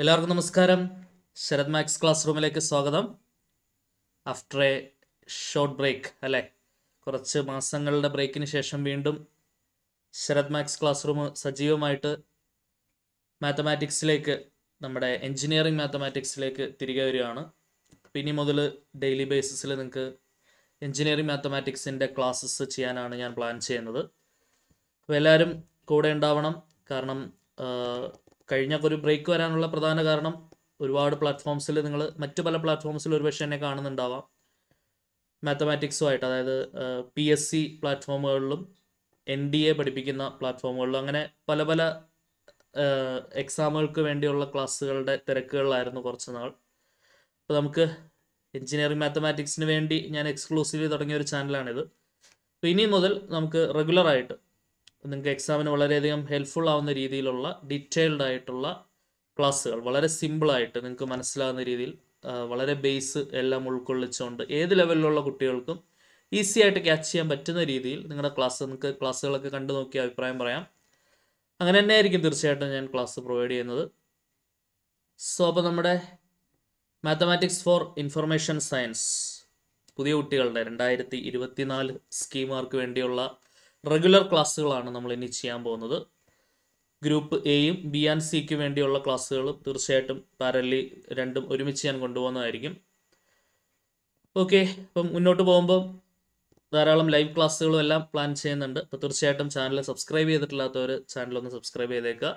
എല്ലാവർക്കും നമസ്കാരം Sarath max class റൂമിലേക്ക് സ്വാഗതം ആഫ്റ്റർ എ ഷോർട്ട് ബ്രേക്ക് അല്ലേ കുറച്ച് മാസങ്ങളുടെ ബ്രേക്കിന് ശേഷം വീണ്ടും ശരത് മാക്സ് ക്ലാസ് റൂം സജീവമായിട്ട് മാത്തമാറ്റിക്സിലേക്ക് നമ്മുടെ എൻജിനീയറിംഗ് മാത്തമാറ്റിക്സിലേക്ക് തിരികെ വരികയാണ് ഇനി മുതൽ ഡെയിലി ബേസിസിൽ നിങ്ങൾക്ക് എൻജിനീയറിംഗ് മാത്തമാറ്റിക്സിൻ്റെ ക്ലാസ്സസ് ചെയ്യാനാണ് ഞാൻ പ്ലാൻ ചെയ്യുന്നത് അപ്പോൾ എല്ലാവരും കൂടെ ഉണ്ടാവണം കാരണം കഴിഞ്ഞ ഒരു ബ്രേക്ക് വരാനുള്ള പ്രധാന കാരണം ഒരുപാട് പ്ലാറ്റ്ഫോംസിൽ നിങ്ങൾ മറ്റു പല പ്ലാറ്റ്ഫോംസിൽ പക്ഷേ എന്നെ കാണുന്നുണ്ടാവാം മാത്തമാറ്റിക്സുമായിട്ട് അതായത് പി എസ് സി പ്ലാറ്റ്ഫോമുകളിലും എൻ ഡി എ പഠിപ്പിക്കുന്ന പ്ലാറ്റ്ഫോമുകളിലും അങ്ങനെ പല പല എക്സാമുകൾക്ക് വേണ്ടിയുള്ള ക്ലാസ്സുകളുടെ തിരക്കുകളിലായിരുന്നു കുറച്ച് നാൾ അപ്പോൾ നമുക്ക് എഞ്ചിനീയറിംഗ് മാത്തമാറ്റിക്സിന് വേണ്ടി ഞാൻ എക്സ്ക്ലൂസീവ്ലി തുടങ്ങിയ ഒരു ചാനലാണിത് അപ്പോൾ ഇനി മുതൽ നമുക്ക് റെഗുലറായിട്ട് നിങ്ങൾക്ക് എക്സാമിന് വളരെയധികം ഹെൽപ്ഫുൾ ആവുന്ന രീതിയിലുള്ള ഡീറ്റെയിൽഡ് ആയിട്ടുള്ള ക്ലാസ്സുകൾ വളരെ സിമ്പിളായിട്ട് നിങ്ങൾക്ക് മനസ്സിലാകുന്ന രീതിയിൽ വളരെ ബേസ് എല്ലാം ഉൾക്കൊള്ളിച്ചുകൊണ്ട് ഏത് ലെവലിലുള്ള കുട്ടികൾക്കും ഈസി ആയിട്ട് ക്യാച്ച് ചെയ്യാൻ പറ്റുന്ന രീതിയിൽ നിങ്ങളുടെ ക്ലാസ് നിങ്ങൾക്ക് ക്ലാസ്സുകളൊക്കെ കണ്ടു നോക്കി അഭിപ്രായം പറയാം അങ്ങനെ ആയിരിക്കും തീർച്ചയായിട്ടും ഞാൻ ക്ലാസ് പ്രൊവൈഡ് ചെയ്യുന്നത് സോ അപ്പോൾ നമ്മുടെ മാത്തമാറ്റിക്സ് ഫോർ ഇൻഫർമേഷൻ സയൻസ് പുതിയ കുട്ടികളുടെ രണ്ടായിരത്തി ഇരുപത്തിനാല് സ്കീമാർക്ക് വേണ്ടിയുള്ള റെഗുലർ ക്ലാസ്സുകളാണ് നമ്മൾ ഇനി ചെയ്യാൻ പോകുന്നത് ഗ്രൂപ്പ് എയും ബി ആൻഡ് സിക്ക് വേണ്ടിയുള്ള ക്ലാസ്സുകൾ തീർച്ചയായിട്ടും പാരലി രണ്ടും ഒരുമിച്ച് ഞാൻ കൊണ്ടുപോകുന്നതായിരിക്കും ഓക്കെ അപ്പം മുന്നോട്ട് പോകുമ്പോൾ ധാരാളം ലൈവ് ക്ലാസ്സുകളും എല്ലാം പ്ലാൻ ചെയ്യുന്നുണ്ട് അപ്പോൾ തീർച്ചയായിട്ടും ചാനൽ സബ്സ്ക്രൈബ് ചെയ്തിട്ടില്ലാത്തവർ ചാനലൊന്ന് സബ്സ്ക്രൈബ് ചെയ്തേക്കുക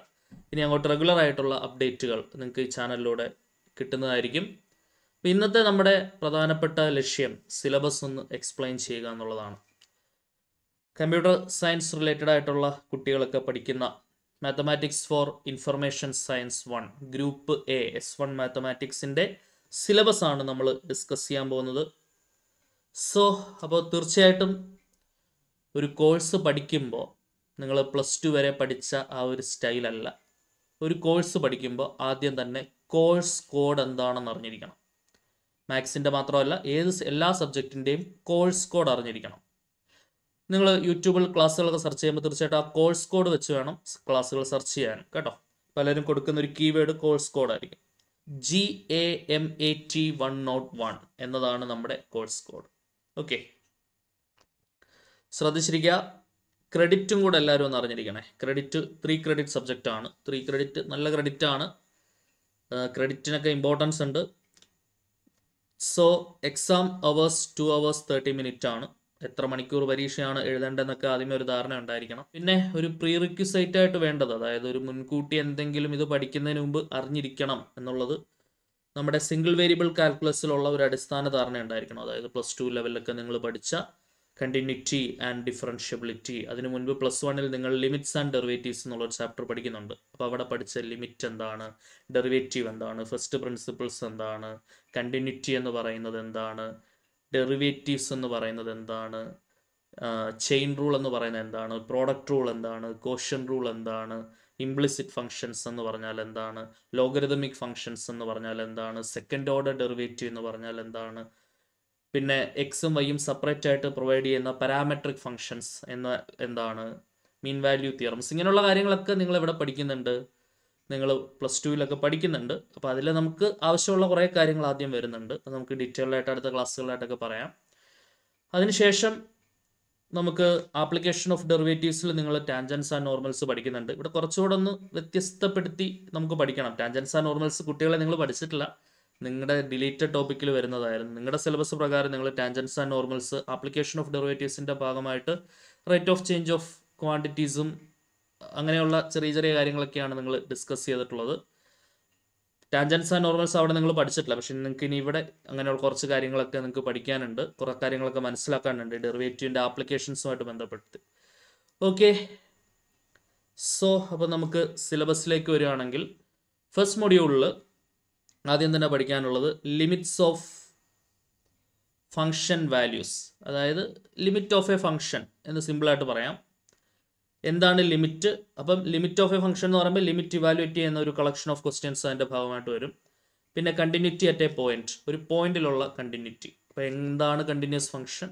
ഇനി അങ്ങോട്ട് റെഗുലർ ആയിട്ടുള്ള അപ്ഡേറ്റുകൾ നിങ്ങൾക്ക് ഈ ചാനലിലൂടെ കിട്ടുന്നതായിരിക്കും ഇന്നത്തെ നമ്മുടെ പ്രധാനപ്പെട്ട ലക്ഷ്യം സിലബസ് ഒന്ന് എക്സ്പ്ലെയിൻ ചെയ്യുക എന്നുള്ളതാണ് കമ്പ്യൂട്ടർ സയൻസ് റിലേറ്റഡ് ആയിട്ടുള്ള കുട്ടികളൊക്കെ പഠിക്കുന്ന mathematics for information science one group A S one മാത്തമാറ്റിക്സിൻ്റെ സിലബസ് ആണ് നമ്മൾ ഡിസ്കസ് ചെയ്യാൻ പോകുന്നത് സോ അപ്പോൾ തീർച്ചയായിട്ടും ഒരു കോഴ്സ് പഠിക്കുമ്പോൾ നിങ്ങൾ പ്ലസ് ടു വരെ പഠിച്ച ആ ഒരു സ്റ്റൈലല്ല ഒരു കോഴ്സ് പഠിക്കുമ്പോൾ ആദ്യം തന്നെ കോഴ്സ് കോഡ് എന്താണെന്ന് അറിഞ്ഞിരിക്കണം മാത്സിൻ്റെ മാത്രമല്ല ഏത് എല്ലാ സബ്ജക്റ്റിൻ്റെയും കോഴ്സ് കോഡ് അറിഞ്ഞിരിക്കണം നിങ്ങൾ യൂട്യൂബിൽ ക്ലാസ്സുകളൊക്കെ സെർച്ച് ചെയ്യുമ്പോൾ തീർച്ചയായിട്ടും ആ കോഴ്സ് കോഡ് വെച്ച് വേണം ക്ലാസ്സുകൾ സെർച്ച് ചെയ്യാൻ കേട്ടോ പലരും കൊടുക്കുന്ന ഒരു കീവേഡ് കോഴ്സ് കോഡ് ആയിരിക്കും G A M A T one nought one എന്നതാണ് നമ്മുടെ കോഴ്സ് കോഡ് ഓക്കെ ശ്രദ്ധിച്ചിരിക്കുക ക്രെഡിറ്റും കൂടെ എല്ലാവരും ഒന്ന് അറിഞ്ഞിരിക്കണേ ക്രെഡിറ്റ് ത്രീ ക്രെഡിറ്റ് സബ്ജക്റ്റ് ആണ് ത്രീ ക്രെഡിറ്റ് നല്ല ക്രെഡിറ്റ് ആണ് ക്രെഡിറ്റിനൊക്കെ ഇമ്പോർട്ടൻസ് ഉണ്ട് so exam hours two hours thirty minute ആണ് എത്ര മണിക്കൂർ പരീക്ഷയാണ് എഴുതേണ്ടതെന്നൊക്കെ ആദ്യമേ ഒരു ധാരണ ഉണ്ടായിരിക്കണം പിന്നെ ഒരു പ്രീ റിക്വസൈറ്റ് ആയിട്ട് വേണ്ടത് അതായത് ഒരു മുൻകൂട്ടി എന്തെങ്കിലും ഇത് പഠിക്കുന്നതിന് മുമ്പ് അറിഞ്ഞിരിക്കണം എന്നുള്ളത് നമ്മുടെ സിംഗിൾ വേരിയബിൾ കാൽക്കുലസിലുള്ള ഒരു അടിസ്ഥാന ധാരണ ഉണ്ടായിരിക്കണം അതായത് പ്ലസ് ടു ലെവലിലൊക്കെ നിങ്ങൾ പഠിച്ച കണ്ടിന്യൂറ്റി ആൻഡ് ഡിഫറൻഷ്യബിലിറ്റി അതിന് മുൻപ് പ്ലസ് വണ്ണിൽ നിങ്ങൾ ലിമിറ്റ്സ് ആൻഡ് ഡെറിവേറ്റീവ്സ് എന്നുള്ളൊരു ചാപ്റ്റർ പഠിക്കുന്നുണ്ട് അപ്പോൾ അവിടെ പഠിച്ച ലിമിറ്റ് എന്താണ് ഡെറിവേറ്റീവ് എന്താണ് ഫസ്റ്റ് പ്രിൻസിപ്പിൾസ് എന്താണ് കണ്ടിന്യൂറ്റി എന്ന് പറയുന്നത് എന്താണ് ഡെറിവേറ്റീവ്സ് എന്ന് പറയുന്നത് എന്താണ് ചെയിൻ റൂൾ എന്ന് പറയുന്നത് എന്താണ് പ്രോഡക്റ്റ് റൂൾ എന്താണ് കോഷൻ റൂൾ എന്താണ് ഇംപ്ലിസിറ്റ് ഫംഗ്ഷൻസ് എന്ന് പറഞ്ഞാൽ എന്താണ് ലോഗരിതമിക് ഫംഗ്ഷൻസ് എന്ന് പറഞ്ഞാൽ എന്താണ് സെക്കൻഡ് ഓർഡർ ഡെറിവേറ്റീവ് എന്ന് പറഞ്ഞാൽ എന്താണ് പിന്നെ എക്സും വൈയും സെപ്പറേറ്റ് ആയിട്ട് പ്രൊവൈഡ് ചെയ്യുന്ന പാരാമെട്രിക് ഫംഗ്ഷൻസ് എന്ന എന്താണ് മീൻ വാല്യൂ തിയറംസ് ഇങ്ങനെയുള്ള കാര്യങ്ങളൊക്കെ നിങ്ങൾ ഇവിടെ പഠിക്കുന്നുണ്ട് നിങ്ങൾ പ്ലസ് ടുവിലൊക്കെ പഠിക്കുന്നുണ്ട് അപ്പോൾ അതിൽ നമുക്ക് ആവശ്യമുള്ള കുറേ കാര്യങ്ങൾ ആദ്യം വരുന്നുണ്ട് അത് നമുക്ക് ഡീറ്റെയിൽഡ് ആയിട്ട് അടുത്ത ക്ലാസ്സുകളായിട്ടൊക്കെ പറയാം അതിനുശേഷം നമുക്ക് ആപ്ലിക്കേഷൻ ഓഫ് ഡെറിവേറ്റീവ്സിൽ നിങ്ങൾ ടാൻജൻസ് ആൻഡ് നോർമൽസ് പഠിക്കുന്നുണ്ട് ഇവിടെ കുറച്ചുകൂടെ ഒന്ന് വ്യത്യസ്തപ്പെടുത്തി നമുക്ക് പഠിക്കണം ടാൻജൻസ് ആൻഡ് നോർമൽസ് കുട്ടികളെ നിങ്ങൾ പഠിച്ചിട്ടില്ല നിങ്ങളുടെ ഡിലീറ്റഡ് ടോപ്പിക്കിൽ വരുന്നതായിരുന്നു നിങ്ങളുടെ സിലബസ് പ്രകാരം നിങ്ങൾ tangents and normals application of ഡെറിവേറ്റീവ്സിൻ്റെ ഭാഗമായിട്ട് റേറ്റ് ഓഫ് ചേഞ്ച് ഓഫ് ക്വാണ്ടിറ്റീസും അങ്ങനെയുള്ള ചെറിയ ചെറിയ കാര്യങ്ങളൊക്കെയാണ് നിങ്ങൾ ഡിസ്കസ് ചെയ്തിട്ടുള്ളത് ടാൻജൻസ് ആൻഡ് നോർമൽസ് അവിടെ നിങ്ങൾ പഠിച്ചിട്ടില്ല പക്ഷെ നിങ്ങൾക്ക് ഇനി ഇവിടെ അങ്ങനെയുള്ള കുറച്ച് കാര്യങ്ങളൊക്കെ നിങ്ങൾക്ക് പഠിക്കാനുണ്ട് കുറെ കാര്യങ്ങളൊക്കെ മനസ്സിലാക്കാനുണ്ട് ഡെറിവേറ്റീവിൻ്റെ ആപ്ലിക്കേഷൻസുമായിട്ട് ബന്ധപ്പെട്ട് ഓക്കെ സോ അപ്പോൾ നമുക്ക് സിലബസിലേക്ക് വരികയാണെങ്കിൽ ഫസ്റ്റ് മൊഡ്യൂളിൽ ആദ്യം തന്നെ പഠിക്കാനുള്ളത് ലിമിറ്റ്സ് ഓഫ് ഫങ്ഷൻ വാല്യൂസ് അതായത് ലിമിറ്റ് ഓഫ് എ ഫങ്ഷൻ എന്ന് സിമ്പിളായിട്ട് പറയാം എന്താണ് ലിമിറ്റ് അപ്പം ലിമിറ്റ് ഓഫ് എ ഫംഗ്ഷൻ എന്ന് പറയുമ്പോൾ ലിമിറ്റ് ഇവാലുവേറ്റ് ചെയ്യുന്ന ഒരു കളക്ഷൻ ഓഫ് ക്വസ്റ്റ്യൻസ് അതിൻ്റെ ഭാഗമായിട്ട് വരും പിന്നെ കണ്ടിന്യൂറ്റി അറ്റ് എ പോയിന്റ് ഒരു പോയിന്റിലുള്ള കണ്ടിന്യൂറ്റി അപ്പോൾ എന്താണ് കണ്ടിന്യൂസ് ഫംഗ്ഷൻ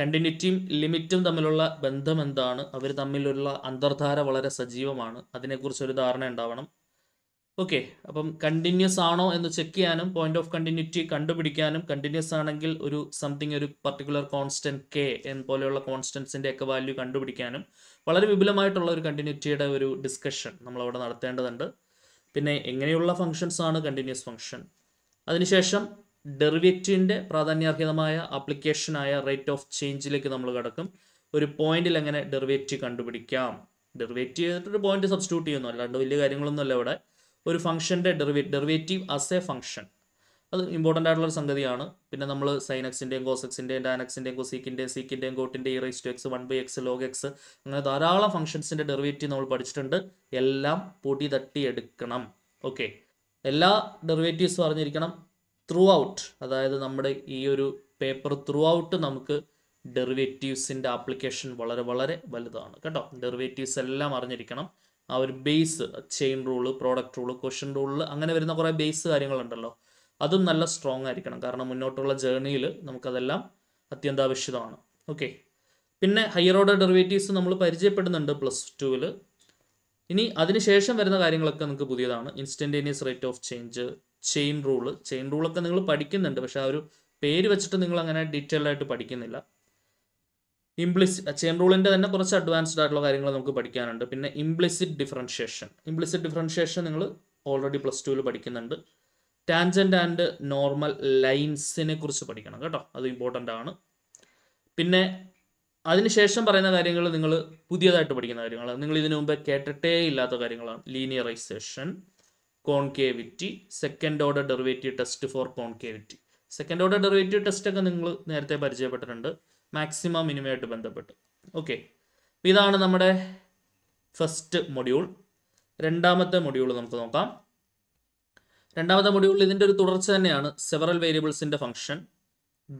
കണ്ടിന്യൂറ്റിയും ലിമിറ്റും തമ്മിലുള്ള ബന്ധം എന്താണ് അവർ തമ്മിലുള്ള അന്തർധാര വളരെ സജീവമാണ് അതിനെക്കുറിച്ച് ഒരു ധാരണ ഉണ്ടാവണം ഓക്കെ അപ്പം കണ്ടിന്യൂസ് ആണോ എന്ന് ചെക്ക് ചെയ്യാനും പോയിന്റ് ഓഫ് കണ്ടിന്യൂറ്റി കണ്ടുപിടിക്കാനും കണ്ടിന്യൂസ് ആണെങ്കിൽ ഒരു സംതിങ് ഒരു പർട്ടിക്കുലർ കോൺസ്റ്റന്റ് കെ എൻ പോലെയുള്ള കോൺസ്റ്റൻസിന്റെ ഒക്കെ വാല്യൂ കണ്ടുപിടിക്കാനും വളരെ വിപുലമായിട്ടുള്ള ഒരു കണ്ടിന്യൂറ്റിയുടെ ഒരു ഡിസ്കഷൻ നമ്മൾ അവിടെ നടത്തേണ്ടതുണ്ട് പിന്നെ എങ്ങനെയുള്ള ഫങ്ഷൻസ് ആണ് കണ്ടിന്യൂസ് ഫങ്ഷൻ അതിനുശേഷം ഡെറിവേറ്റീവിൻ്റെ പ്രാധാന്യാർഹിതമായ ആപ്ലിക്കേഷനായ റേറ്റ് ഓഫ് ചേഞ്ചിലേക്ക് നമ്മൾ കടക്കും ഒരു പോയിന്റിൽ എങ്ങനെ ഡെറിവേറ്റീവ് കണ്ടുപിടിക്കാം ഡെറിവേറ്റീവ് ഒരു പോയിന്റ് സബ്സ്റ്റിറ്റ്യൂട്ട് ചെയ്യുന്നു അല്ലാണ്ട് വലിയ കാര്യങ്ങളൊന്നുമല്ല ഇവിടെ ഒരു ഫംഗ്ഷൻ്റെ ഡെറിവേ ഡെറിവേറ്റീവ് ആസ് എ ഫംഗ്ഷൻ അത് ഇമ്പോർട്ടൻ്റ് ആയിട്ടുള്ളൊരു സംഗതിയാണ് പിന്നെ നമ്മൾ സൈനക്സിൻ്റെയും കോസെക്സിൻ്റെയും ഡാനക്സിൻ്റെയും കൊസീക്കിൻ്റെയും സീക്കിൻ്റെയും കോട്ടിൻ്റെ E e raise to X one by X log X അങ്ങനെ ധാരാളം ഫംഗ്ഷൻസിൻ്റെ ഡെറിവേറ്റീവ് നമ്മൾ പഠിച്ചിട്ടുണ്ട് എല്ലാം പൊടി തട്ടി എടുക്കണം ഓക്കെ എല്ലാ ഡെറിവേറ്റീവ്സും അറിഞ്ഞിരിക്കണം ത്രൂ ഔട്ട് അതായത് നമ്മുടെ ഈ ഒരു പേപ്പർ ത്രൂ ഔട്ട് നമുക്ക് ഡെറിവേറ്റീവ്സിൻ്റെ ആപ്ലിക്കേഷൻ വളരെ വളരെ വലുതാണ് കേട്ടോ ഡെറിവേറ്റീവ്സ് എല്ലാം അറിഞ്ഞിരിക്കണം ആ ഒരു base chain rule product rule question rule അങ്ങനെ വരുന്ന കുറേ ബേസ് കാര്യങ്ങളുണ്ടല്ലോ അതും നല്ല സ്ട്രോങ് ആയിരിക്കണം കാരണം മുന്നോട്ടുള്ള ജേർണിയിൽ നമുക്കതെല്ലാം അത്യന്താപേക്ഷിതമാണ് ഓക്കെ പിന്നെ ഹയർ ഓർഡർ ഡെറിവേറ്റീവ്സ് നമ്മൾ പരിചയപ്പെടുന്നുണ്ട് പ്ലസ് ടുവിൽ ഇനി അതിനുശേഷം വരുന്ന കാര്യങ്ങളൊക്കെ നിങ്ങൾക്ക് പുതിയതാണ് instantaneous rate of change chain rule chain റൂളൊക്കെ നിങ്ങൾ പഠിക്കുന്നുണ്ട് പക്ഷേ ആ ഒരു പേര് വെച്ചിട്ട് നിങ്ങൾ അങ്ങനെ ഡീറ്റെയിൽഡായിട്ട് ആയിട്ട് പഠിക്കുന്നില്ല ഇംപ്ലിസിറ്റ് ചെയിൻ റൂളിൻ്റെ തന്നെ കുറച്ച് അഡ്വാൻസ്ഡ് ആയിട്ടുള്ള കാര്യങ്ങൾ നമുക്ക് പഠിക്കാനുണ്ട് പിന്നെ ഇംപ്ലിസിറ്റ് ഡിഫറൻഷ്യേഷൻ ഇംപ്ലിസിറ്റ് ഡിഫറൻഷ്യേഷൻ നിങ്ങൾ ഓൾറെഡി പ്ലസ് ടുവിൽ പഠിക്കുന്നുണ്ട് ടാൻജൻറ്റ് ആൻഡ് നോർമൽ ലൈൻസിനെ കുറിച്ച് പഠിക്കണം കേട്ടോ അത് ഇമ്പോർട്ടൻ്റ് ആണ് പിന്നെ അതിനുശേഷം പറയുന്ന കാര്യങ്ങൾ നിങ്ങൾ പുതിയതായിട്ട് പഠിക്കുന്ന കാര്യങ്ങൾ നിങ്ങൾ ഇതിനു മുമ്പ് കേട്ടിട്ടേ ഇല്ലാത്ത കാര്യങ്ങളാണ് linearization concavity second order derivative test for concavity second order derivative test ഒക്കെ നിങ്ങൾ നേരത്തെ പരിചയപ്പെട്ടിട്ടുണ്ട് മാക്സിമ മിനിമയായിട്ട് ബന്ധപ്പെട്ട് ഓക്കെ ഇതാണ് നമ്മുടെ ഫസ്റ്റ് മൊഡ്യൂൾ രണ്ടാമത്തെ മൊഡ്യൂൾ നമുക്ക് നോക്കാം രണ്ടാമത്തെ മൊഡ്യൂളിൽ ഇതിൻ്റെ ഒരു തുടർച്ച തന്നെയാണ് സെവറൽ വേരിയബിൾസിൻ്റെ ഫംഗ്ഷൻ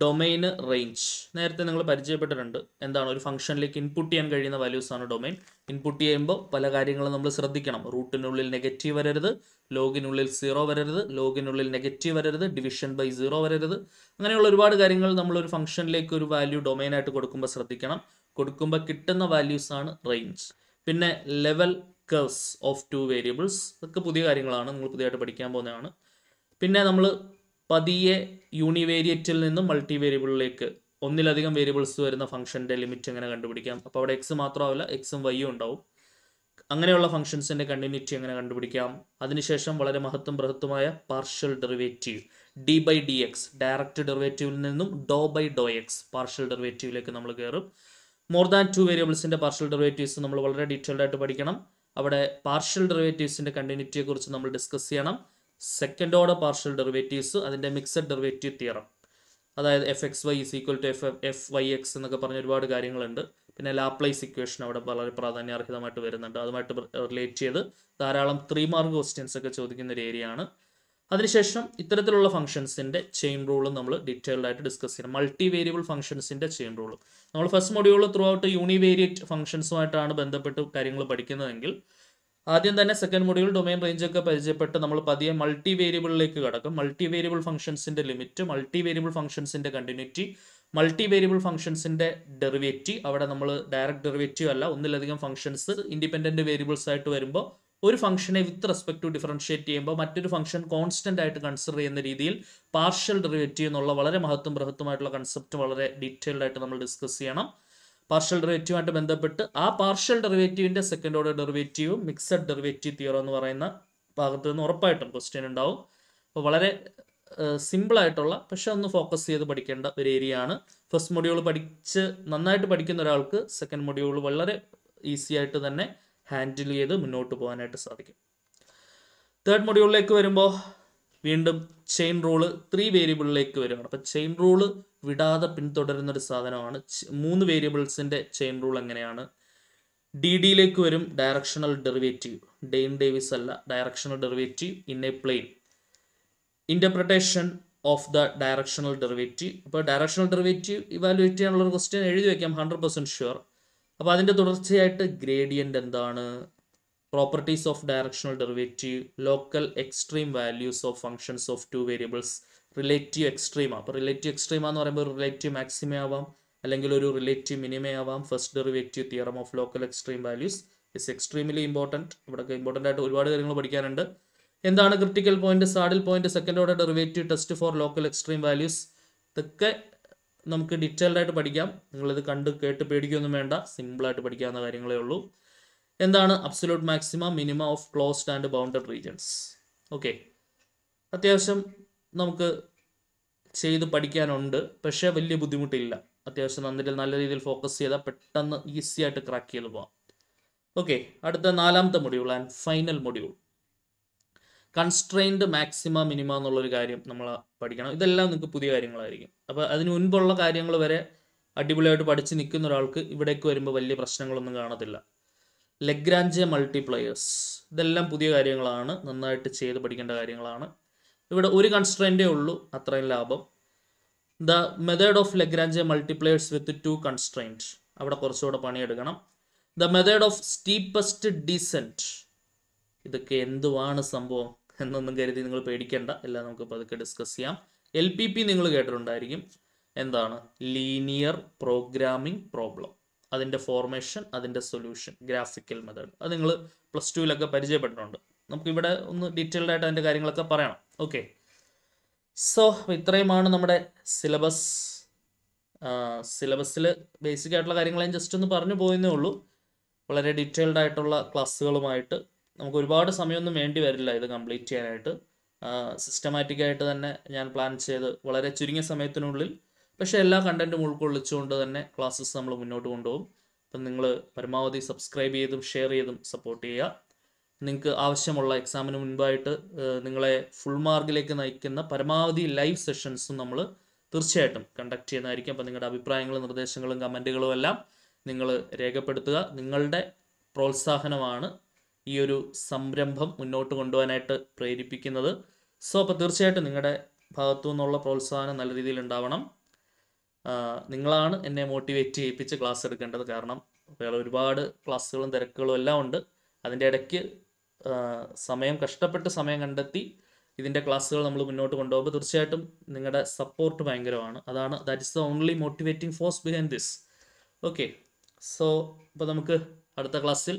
ഡൊമൈൻ റേഞ്ച് നേരത്തെ നിങ്ങൾ പരിചയപ്പെട്ടിട്ടുണ്ട് എന്താണ് ഒരു ഫംഗ്ഷനിലേക്ക് ഇൻപുട്ട് ചെയ്യാൻ കഴിയുന്ന വാല്യൂസ് ആണ് ഡൊമൈൻ ഇൻപുട്ട് ചെയ്യുമ്പോൾ പല കാര്യങ്ങളും നമ്മൾ ശ്രദ്ധിക്കണം റൂട്ടിനുള്ളിൽ നെഗറ്റീവ് വരരുത് ലോഗിനുള്ളിൽ സീറോ വരരുത് ലോഗിനുള്ളിൽ നെഗറ്റീവ് വരരുത് ഡിവിഷൻ ബൈ സീറോ വരരുത് അങ്ങനെയുള്ള ഒരുപാട് കാര്യങ്ങൾ നമ്മളൊരു ഫംഗ്ഷനിലേക്ക് ഒരു വാല്യൂ ആയിട്ട് കൊടുക്കുമ്പോൾ ശ്രദ്ധിക്കണം കൊടുക്കുമ്പോൾ കിട്ടുന്ന വാല്യൂസ് ആണ് റേഞ്ച് പിന്നെ level curves of two variables ഒക്കെ പുതിയ കാര്യങ്ങളാണ് നിങ്ങൾ പുതിയതായിട്ട് പഠിക്കാൻ പോകുന്നതാണ് പിന്നെ നമ്മൾ പതിയെ യൂണിവേരിയറ്റിൽ നിന്നും മൾട്ടി വേരിയബിളിലേക്ക് ഒന്നിലധികം വേരിയബിൾസ് വരുന്ന ഫംഗ്ഷൻ്റെ ലിമിറ്റ് എങ്ങനെ കണ്ടുപിടിക്കാം അപ്പോൾ അവിടെ എക്സ് മാത്രമാവില്ല എക്സും വൈയും ഉണ്ടാവും അങ്ങനെയുള്ള ഫംഗ്ഷൻസിൻ്റെ കണ്ടിന്യൂറ്റി എങ്ങനെ കണ്ടുപിടിക്കാം അതിനുശേഷം വളരെ മഹത്വം ബൃഹത്തുമായ partial derivative D by D X direct ഡെറിവേറ്റീവിൽ നിന്നും ഡോ ബൈ ഡോ എക്സ് പാർഷ്യൽ ഡെറിവേറ്റീവിലേക്ക് നമ്മൾ കയറും മോർ ദാൻ ടു വേരിയബിൾസിൻ്റെ പാർഷ്യൽ ഡെറിവേറ്റീവ്സ് നമ്മൾ വളരെ ഡീറ്റെയിൽഡ് ആയിട്ട് പഠിക്കണം അവിടെ പാർഷ്യൽ ഡെറിവേറ്റീവ്സിൻ്റെ കണ്ടിന്യൂറ്റിയെക്കുറിച്ച് നമ്മൾ ഡിസ്കസ് ചെയ്യണം സെക്കൻഡ് ഓർഡർ പാർഷ്യൽ ഡെറിവേറ്റീവ്സ് അതിൻ്റെ മിക്സഡ് ഡെറിവേറ്റീവ് തിയറം അതായത് F X Y is equal to F F Y X എന്നൊക്കെ പറഞ്ഞ ഒരുപാട് കാര്യങ്ങളുണ്ട് പിന്നെ ലാപ്ലൈസ് ഇക്വേഷൻ അവിടെ വളരെ പ്രാധാന്യാർഹിതമായിട്ട് വരുന്നുണ്ട് അതുമായിട്ട് റിലേറ്റ് ചെയ്ത് ധാരാളം ത്രീ മാർക്ക് ക്വസ്റ്റ്യൻസ് ഒക്കെ ചോദിക്കുന്ന ഒരു ഏരിയ ആണ് അതിനുശേഷം ഇത്തരത്തിലുള്ള ഫംഗ്ഷൻസിൻ്റെ ചെയിൻ റൂളും നമ്മൾ ഡീറ്റെയിൽഡ് ആയിട്ട് ഡിസ്കസ് ചെയ്യണം മൾട്ടി വേരിയബിൾ ഫംഗ്ഷൻസിൻ്റെ ചെയിൻ റൂളും നമ്മൾ first module throughout univariate ഫംഗ്ഷൻസുമായിട്ടാണ് ബന്ധപ്പെട്ട് കാര്യങ്ങൾ പഠിക്കുന്നതെങ്കിൽ ആദ്യം തന്നെ സെക്കൻഡ് മൊഡ്യൂൾ ഡൊമൈൻ ഒക്കെ പരിചയപ്പെട്ട് നമ്മൾ പതിയെ മൾട്ടി വേരിയബിളിലേക്ക് കടക്കും മൾട്ടി വേരിയബിൾ ഫംഗ്ഷൻസിന്റെ ലിമിറ്റ് മൾട്ടി വേരിയബിൾ ഫംഗ്ഷൻസിന്റെ കണ്ടിന്യൂറ്റി മൾട്ടി വേരിയബിൾ ഫംഗ്ഷൻസിന്റെ ഡെറിവേറ്റീവ് അവിടെ നമ്മൾ ഡയറക്റ്റ് ഡെറിവേറ്റീവ് അല്ല ഒന്നിലധികം ഫംഗ്ഷൻസ് ഇൻഡിപെൻഡന്റ് വേരിയബിൾസ് ആയിട്ട് വരുമ്പോൾ ഒരു ഫംഗ്ഷനെ വിത്ത് റെസ്പെക്ട് ടു ഡിഫറൻഷിയേറ്റ് ചെയ്യുമ്പോൾ മറ്റൊരു ഫംഗ്ഷൻ കോൺസ്റ്റന്റ് ആയിട്ട് കൺസിഡർ ചെയ്യുന്ന രീതിയിൽ പാർഷ്യൽ ഡെറിവേറ്റീവ് എന്നുള്ള വളരെ മഹത്വം ബൃഹത്വമായിട്ടുള്ള കൺസെപ്റ്റ് വളരെ ഡീറ്റെയിൽഡ് ആയിട്ട് നമ്മൾ ഡിസ്കസ് ചെയ്യണം പാർഷ്യൽ ഡെറിവേറ്റീവുമായിട്ട് ബന്ധപ്പെട്ട് ആ പാർഷ്യൽ ഡെറിവേറ്റീവിൻ്റെ സെക്കൻഡ് ഓർഡർ ഡെറിവേറ്റീവും മിക്സഡ് ഡെറിവേറ്റീവ് തിയറോ എന്ന് പറയുന്ന ഭാഗത്ത് നിന്ന് ഉറപ്പായിട്ടും ക്വസ്റ്റ്യൻ ഉണ്ടാവും അപ്പോൾ വളരെ സിമ്പിളായിട്ടുള്ള പക്ഷെ ഒന്ന് ഫോക്കസ് ചെയ്ത് പഠിക്കേണ്ട ഒരു ഏരിയ ആണ് ഫസ്റ്റ് മൊഡ്യൂൾ പഠിച്ച് നന്നായിട്ട് പഠിക്കുന്ന ഒരാൾക്ക് സെക്കൻഡ് മൊഡ്യൂൾ വളരെ ഈസി ആയിട്ട് തന്നെ ഹാൻഡിൽ ചെയ്ത് മുന്നോട്ട് പോകാനായിട്ട് സാധിക്കും തേർഡ് മൊഡ്യൂളിലേക്ക് വരുമ്പോൾ വീണ്ടും ചെയിൻ റൂള് ത്രീ വേരിയബിളിലേക്ക് വരികയാണ് അപ്പോൾ ചെയിൻ റൂള് വിടാതെ പിന്തുടരുന്ന ഒരു സാധനമാണ് മൂന്ന് വേരിയബിൾസിൻ്റെ ചെയിൻ റൂൾ എങ്ങനെയാണ് ഡി ഡിയിലേക്ക് വരും ഡയറക്ഷണൽ ഡെറിവേറ്റീവ് ഡെയിൻ ഡേവിസ് അല്ല directional derivative in a plane interpretation of the directional derivative അപ്പോൾ ഡയറക്ഷണൽ ഡെറിവേറ്റീവ് ഇവാലുവേറ്റ് ചെയ്യാനുള്ള ഒരു ക്വസ്റ്റ്യൻ എഴുതി വയ്ക്കാം ഹൺഡ്രഡ് പെർസെൻറ്റ് ഷുവർ അപ്പോൾ അതിൻ്റെ തുടർച്ചയായിട്ട് ഗ്രേഡിയൻ്റ് എന്താണ് properties of directional derivative, local extreme values of functions of two variables, relative extreme അപ്പോൾ റിലേറ്റീവ് എക്സ്ട്രീം എന്ന് പറയുമ്പോൾ റിലേറ്റീവ് മാക്സിമം ആവാം അല്ലെങ്കിൽ ഒരു റിലേറ്റീവ് മിനിമം ആവാം first derivative theorem of local extreme values is extremely important ഇവിടെ important ആയിട്ട് ഒരുപാട് കാര്യങ്ങൾ പഠിക്കാനുണ്ട് എന്താണ് critical point saddle point second order derivative test for local extreme values ഇതൊക്കെ നമുക്ക് ഡീറ്റെയിൽഡ് ആയിട്ട് പഠിക്കാം നിങ്ങളിത് കണ്ട് കേട്ട് പേടിക്കൊന്നും വേണ്ട സിമ്പിളായിട്ട് പഠിക്കാവുന്ന കാര്യങ്ങളേ ഉള്ളൂ എന്താണ് absolute maxima minima of closed and bounded regions okay അത്യാവശ്യം നമുക്ക് ചെയ്ത് പഠിക്കാനുണ്ട് പക്ഷേ വലിയ ബുദ്ധിമുട്ടില്ല അത്യാവശ്യം നന്നിട്ട് നല്ല രീതിയിൽ ഫോക്കസ് ചെയ്താൽ പെട്ടെന്ന് ഈസി ആയിട്ട് ക്രാക്ക് ചെയ്ത് പോവാം ഓക്കെ അടുത്ത നാലാമത്തെ module and final module constrained maxima minima എന്നുള്ളൊരു കാര്യം നമ്മൾ പഠിക്കണം ഇതെല്ലാം നിങ്ങൾക്ക് പുതിയ കാര്യങ്ങളായിരിക്കും അപ്പോൾ അതിന് മുൻപുള്ള കാര്യങ്ങൾ വരെ അടിപൊളിയായിട്ട് പഠിച്ച് നിൽക്കുന്ന ഒരാൾക്ക് ഇവിടേക്ക് വരുമ്പോൾ വലിയ പ്രശ്നങ്ങളൊന്നും കാണത്തില്ല ലെഗ്രാഞ്ച് മൾട്ടിപ്ലയേഴ്സ് ഇതെല്ലാം പുതിയ കാര്യങ്ങളാണ് നന്നായിട്ട് ചെയ്ത് പഠിക്കേണ്ട കാര്യങ്ങളാണ് ഇവിടെ ഒരു കൺസ്ട്രൻറ്റേ ഉള്ളൂ അത്രയും ലാഭം the method of Lagrange multipliers with two constraint അവിടെ കുറച്ചുകൂടെ പണിയെടുക്കണം the method of steepest descent ഇതൊക്കെ എന്തുവാണ് സംഭവം എന്നൊന്നും കരുതി നിങ്ങൾ പേടിക്കേണ്ട എല്ലാം നമുക്ക് പതുക്കെ ഡിസ്കസ് ചെയ്യാം എൽ പി പി നിങ്ങൾ കേട്ടിട്ടുണ്ടായിരിക്കും എന്താണ് ലീനിയർ പ്രോഗ്രാമിംഗ് പ്രോബ്ലം അതിൻ്റെ ഫോർമേഷൻ അതിൻ്റെ സൊല്യൂഷൻ ഗ്രാഫിക്കൽ മെത്തേഡ് അത് നിങ്ങൾ പ്ലസ് ടുവിലൊക്കെ പരിചയപ്പെട്ടിട്ടുണ്ട് നമുക്കിവിടെ ഒന്ന് ഡീറ്റെയിൽഡ് ആയിട്ട് അതിൻ്റെ കാര്യങ്ങളൊക്കെ പറയണം ഓക്കെ സോ ഇത്രയുമാണ് നമ്മുടെ സിലബസ് സിലബസിൽ ബേസിക് ആയിട്ടുള്ള കാര്യങ്ങൾ ഞാൻ ജസ്റ്റ് ഒന്ന് പറഞ്ഞു പോയെന്നേ ഉള്ളൂ വളരെ ഡീറ്റെയിൽഡ് ആയിട്ടുള്ള ക്ലാസ്സുകളുമായിട്ട് നമുക്ക് ഒരുപാട് സമയമൊന്നും വേണ്ടി വരില്ല ഇത് കംപ്ലീറ്റ് ചെയ്യാനായിട്ട് സിസ്റ്റമാറ്റിക്കായിട്ട് തന്നെ ഞാൻ പ്ലാൻ ചെയ്ത് വളരെ ചുരുങ്ങിയ സമയത്തിനുള്ളിൽ പക്ഷേ എല്ലാ കണ്ടൻറ്റും ഉൾക്കൊള്ളിച്ചുകൊണ്ട് തന്നെ ക്ലാസ്സസ് നമ്മൾ മുന്നോട്ട് കൊണ്ടുപോകും അപ്പം നിങ്ങൾ പരമാവധി സബ്സ്ക്രൈബ് ചെയ്തും ഷെയർ ചെയ്തും സപ്പോർട്ട് ചെയ്യുക നിങ്ങൾക്ക് ആവശ്യമുള്ള എക്സാമിന് മുൻപായിട്ട് നിങ്ങളെ ഫുൾ മാർക്കിലേക്ക് നയിക്കുന്ന പരമാവധി ലൈവ് സെഷൻസും നമ്മൾ തീർച്ചയായിട്ടും കണ്ടക്ട് ചെയ്യുന്നതായിരിക്കും അപ്പോൾ നിങ്ങളുടെ അഭിപ്രായങ്ങളും നിർദ്ദേശങ്ങളും കമൻറ്റുകളും എല്ലാം നിങ്ങൾ രേഖപ്പെടുത്തുക നിങ്ങളുടെ പ്രോത്സാഹനമാണ് ഈ ഒരു സംരംഭം മുന്നോട്ട് കൊണ്ടുപോകാനായിട്ട് പ്രേരിപ്പിക്കുന്നത് സോ അപ്പോൾ തീർച്ചയായിട്ടും നിങ്ങളുടെ ഭാഗത്തു നിന്നുള്ള പ്രോത്സാഹനം നല്ല രീതിയിൽ ഉണ്ടാവണം നിങ്ങളാണ് എന്നെ മോട്ടിവേറ്റ് ചെയ്യിപ്പിച്ച് ക്ലാസ് എടുക്കേണ്ടത് കാരണം വേറെ ഒരുപാട് ക്ലാസ്സുകളും തിരക്കുകളും എല്ലാം ഉണ്ട് അതിൻ്റെ ഇടയ്ക്ക് സമയം കഷ്ടപ്പെട്ട് സമയം കണ്ടെത്തി ഇതിൻ്റെ ക്ലാസ്സുകൾ നമ്മൾ മുന്നോട്ട് കൊണ്ടുപോകുമ്പോൾ തീർച്ചയായിട്ടും നിങ്ങളുടെ സപ്പോർട്ട് ഭയങ്കരമാണ് അതാണ് that is the only motivating force behind this okay so ഇപ്പോൾ നമുക്ക് അടുത്ത ക്ലാസ്സിൽ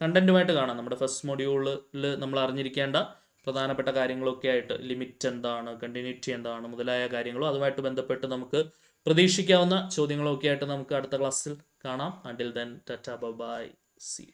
കണ്ടൻറ്റുമായിട്ട് കാണാം നമ്മുടെ ഫസ്റ്റ് മൊഡ്യൂളിൽ നമ്മൾ അറിഞ്ഞിരിക്കേണ്ട പ്രധാനപ്പെട്ട കാര്യങ്ങളൊക്കെ ആയിട്ട് ലിമിറ്റ് എന്താണ് കണ്ടിന്യൂറ്റി എന്താണ് മുതലായ കാര്യങ്ങളും അതുമായിട്ട് ബന്ധപ്പെട്ട് നമുക്ക് പ്രതീക്ഷിക്കാവുന്ന ചോദ്യങ്ങളൊക്കെ ആയിട്ട് നമുക്ക് അടുത്ത ക്ലാസ്സിൽ കാണാം until then tata bye C